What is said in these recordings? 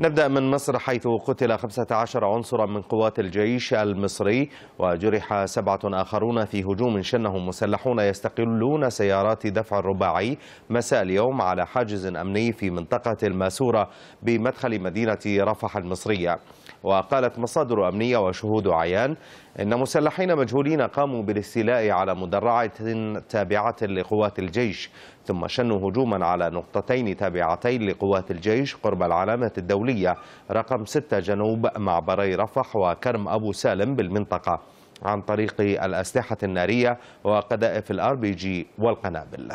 نبدأ من مصر حيث قتل 15 عنصرا من قوات الجيش المصري وجرح سبعة آخرون في هجوم شنهم مسلحون يستقلون سيارات دفع الرباعي مساء اليوم على حاجز أمني في منطقة الماسورة بمدخل مدينة رفح المصرية وقالت مصادر أمنية وشهود عيان إن مسلحين مجهولين قاموا بالاستيلاء على مدرعة تابعة لقوات الجيش ثم شنوا هجوما على نقطتين تابعتين لقوات الجيش قرب العلامة الدولية الدولية رقم 6 جنوب معبري رفح وكرم أبو سالم بالمنطقة عن طريق الأسلحة النارية وقذائف الار بي جي والقنابل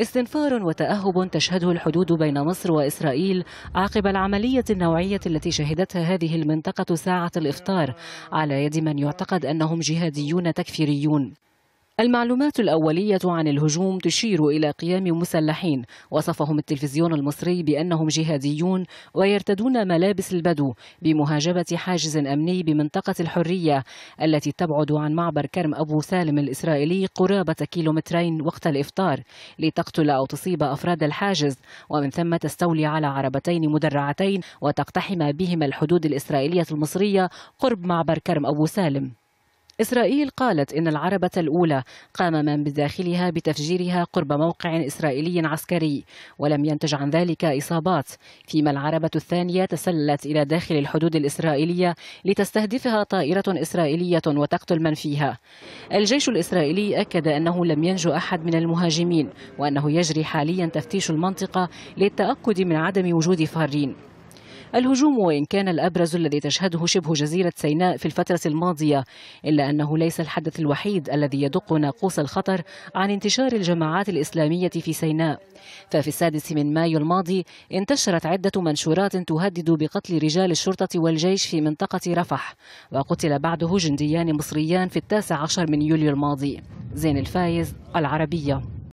استنفار وتأهب تشهده الحدود بين مصر وإسرائيل عقب العملية النوعية التي شهدتها هذه المنطقة ساعة الإفطار على يد من يعتقد أنهم جهاديون تكفيريون المعلومات الأولية عن الهجوم تشير إلى قيام مسلحين وصفهم التلفزيون المصري بأنهم جهاديون ويرتدون ملابس البدو بمهاجمة حاجز أمني بمنطقة الحرية التي تبعد عن معبر كرم أبو سالم الإسرائيلي قرابة كيلومترين وقت الإفطار لتقتل أو تصيب أفراد الحاجز ومن ثم تستولي على عربتين مدرعتين وتقتحم بهما الحدود الإسرائيلية المصرية قرب معبر كرم أبو سالم إسرائيل قالت إن العربة الأولى قام من بداخلها بتفجيرها قرب موقع إسرائيلي عسكري ولم ينتج عن ذلك إصابات فيما العربة الثانية تسللت إلى داخل الحدود الإسرائيلية لتستهدفها طائرة إسرائيلية وتقتل من فيها الجيش الإسرائيلي أكد أنه لم ينجو أحد من المهاجمين وأنه يجري حاليا تفتيش المنطقة للتأكد من عدم وجود فارين الهجوم وإن كان الأبرز الذي تشهده شبه جزيرة سيناء في الفترة الماضية إلا أنه ليس الحدث الوحيد الذي يدق ناقوس الخطر عن انتشار الجماعات الإسلامية في سيناء ففي السادس من مايو الماضي انتشرت عدة منشورات تهدد بقتل رجال الشرطة والجيش في منطقة رفح وقتل بعده جنديان مصريان في التاسع عشر من يوليو الماضي زين الفايز العربية